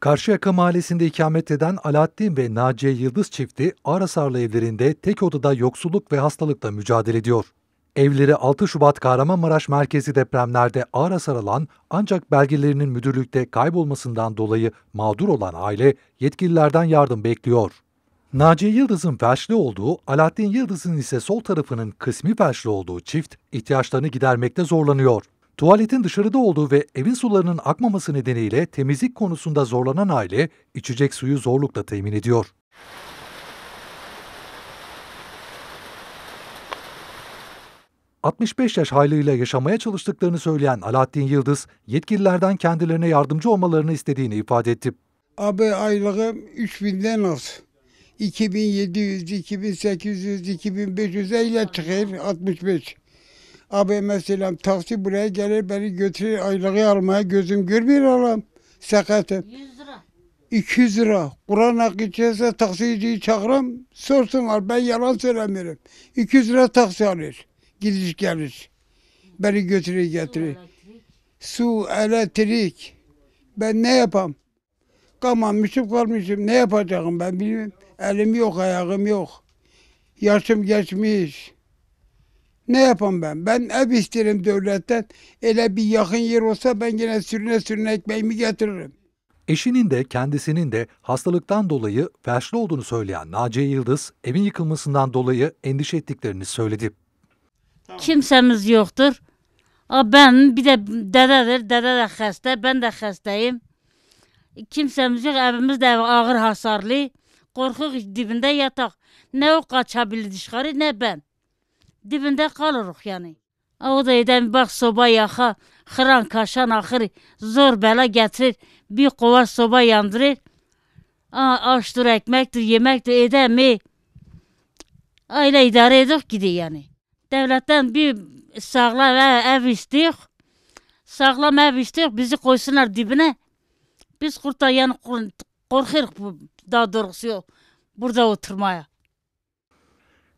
Karşıyaka mahallesinde ikamet eden Alaaddin ve Naciye Yıldız çifti Arasarlı evlerinde tek odada yoksulluk ve hastalıkla mücadele ediyor. Evleri 6 Şubat Kahramanmaraş merkezi depremlerde ağra sarılan ancak belgelerinin müdürlükte kaybolmasından dolayı mağdur olan aile yetkililerden yardım bekliyor. Naciye Yıldız'ın felçli olduğu, Alaaddin Yıldız'ın ise sol tarafının kısmi felçli olduğu çift ihtiyaçlarını gidermekte zorlanıyor. Tuvaletin dışarıda olduğu ve evin sularının akmaması nedeniyle temizlik konusunda zorlanan aile içecek suyu zorlukla temin ediyor. ...65 yaş haylığıyla yaşamaya çalıştıklarını söyleyen Alaaddin Yıldız... ...yetkililerden kendilerine yardımcı olmalarını istediğini ifade etti. Abi aylığım 3000'den az. 2700, 2800, 2500 ile çıkıyor 65. Abi mesela taksi buraya gelir beni götürür aylığı almaya gözüm görmüyor alam. Sakatım. 200 lira. 200 lira. Kur'an hakkı taksiciyi çağıram. Sorsunlar ben yalan söylemiyorum. 200 lira taksi alır. Gidiş gelir. Beni götürür getirir. Su, elektrik. Ben ne yapam? Kalmamışım kalmışım. Ne yapacağım ben bilmiyorum. Elim yok ayağım yok. Yaşım geçmiş. Ne yapam ben? Ben ev isterim devletten. Ele bir yakın yer olsa ben yine sürüne sürüne ekmeğimi getiririm. Eşinin de kendisinin de hastalıktan dolayı felçli olduğunu söyleyen Naciye Yıldız, evin yıkılmasından dolayı endişe ettiklerini söyledi. Kimsemiz yoktur. A ben bir de dededir, dede de hasta, ben de hastayım. Kimsemiz yok, evimiz de ağır hasarlı. Korkuk dibinde yatak. Ne o kaçabilir dışarı ne ben dibinde kalırıq yani. O da edem bak soba yaka, xıran kaşan axır, zor bela getirir, bir kova soba yandırır. Aa, aştır, ekmektir, yemektir, mi? Aile idare edip gidiyor yani. Devletten bir sağlam ev istiyor. Sağlam ev istiyor, bizi koysunlar dibine. Biz kurtar yani korkuyoruz daha doğrusu burada oturmaya.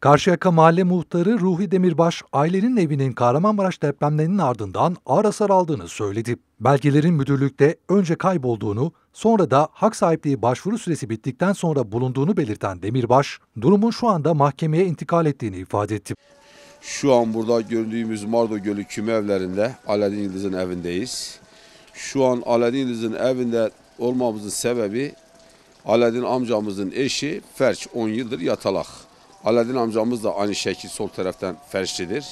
Karşıyaka Mahalle Muhtarı Ruhi Demirbaş, ailenin evinin Kahramanmaraş depremlerinin ardından ağır hasar aldığını söyledi. Belgelerin müdürlükte önce kaybolduğunu, sonra da hak sahipliği başvuru süresi bittikten sonra bulunduğunu belirten Demirbaş, durumun şu anda mahkemeye intikal ettiğini ifade etti. Şu an burada gördüğümüz Mardo Gölü küme evlerinde Aladin Yıldız'ın evindeyiz. Şu an Aladin Yıldız'ın evinde olmamızın sebebi Aladin amcamızın eşi Ferç 10 yıldır yatalak. Aladin amcamız da aynı şekilde sol taraftan ferşlidir.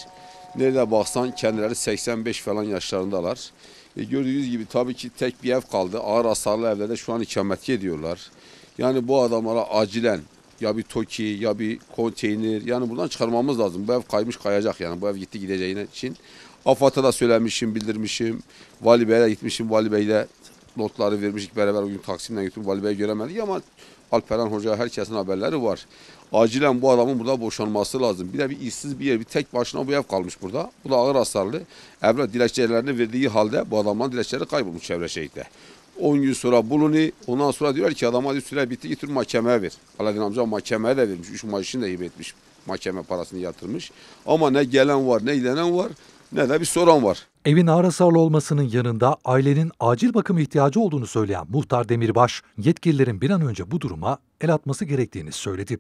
Nerede baksan kendileri 85 falan yaşlarındalar. E gördüğünüz gibi tabii ki tek bir ev kaldı. Ağır hasarlı evlerde şu an ikamet ediyorlar. Yani bu adamlara acilen ya bir toki ya bir konteyner yani buradan çıkarmamız lazım. Bu ev kaymış kayacak yani bu ev gitti gideceğine için. AFAD'a da söylemişim, bildirmişim. Vali Bey'le gitmişim. Vali Bey'le notları vermiştik beraber o gün Taksim'den götürüp Vali Bey göremedik ama Alperen Hoca herkesin haberleri var. Acilen bu adamın burada boşanması lazım. Bir de bir işsiz bir yer, bir tek başına bu ev kalmış burada. Bu da ağır hasarlı. Evlat dilekçelerini verdiği halde bu adamların dilekçeleri kaybolmuş çevre şehitte. 10 gün sonra bulunuyor. Ondan sonra diyor ki adama diyor, süre bitti götür mahkemeye ver. Aladin amca mahkemeye de vermiş. 3 maaşını de hibe etmiş. Mahkeme parasını yatırmış. Ama ne gelen var ne ilenen var ne de bir soran var. Evin ağrısarlı olmasının yanında ailenin acil bakım ihtiyacı olduğunu söyleyen muhtar Demirbaş, yetkililerin bir an önce bu duruma el atması gerektiğini söyledi.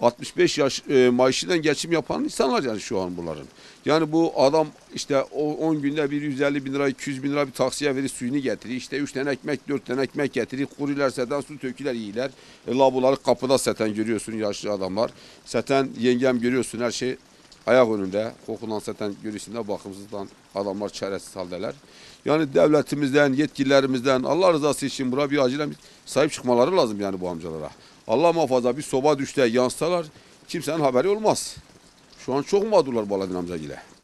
65 yaş e, maaşından geçim yapan insanlar yani şu an bunların. Yani bu adam işte 10 günde bir 150 bin lira 200 bin lira bir taksiye verir suyunu getirir. İşte 3 tane ekmek 4 tane ekmek getirir. Kurular seten su töküler iyiler. E, labuları kapıda seten görüyorsun yaşlı adamlar. Seten yengem görüyorsun her şey ayak önünde, kokulan zaten görüşünde bakımsızdan adamlar çaresiz haldeler. Yani devletimizden, yetkililerimizden Allah rızası için buna bir acilen sahip çıkmaları lazım yani bu amcalara. Allah muhafaza bir soba düşte yansalar kimsenin haberi olmaz. Şu an çok mağdurlar Baladin amca ile.